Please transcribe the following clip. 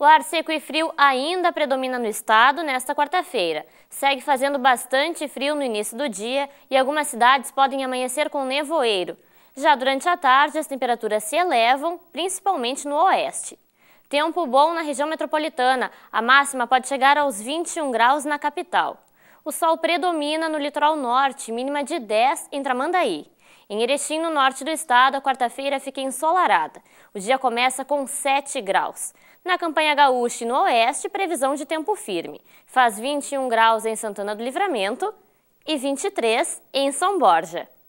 O ar seco e frio ainda predomina no estado nesta quarta-feira. Segue fazendo bastante frio no início do dia e algumas cidades podem amanhecer com nevoeiro. Já durante a tarde, as temperaturas se elevam, principalmente no oeste. Tempo bom na região metropolitana. A máxima pode chegar aos 21 graus na capital. O sol predomina no litoral norte, mínima de 10 em Tramandaí. Em Erechim, no norte do estado, a quarta-feira fica ensolarada. O dia começa com 7 graus. Na campanha gaúcha e no oeste, previsão de tempo firme. Faz 21 graus em Santana do Livramento e 23 em São Borja.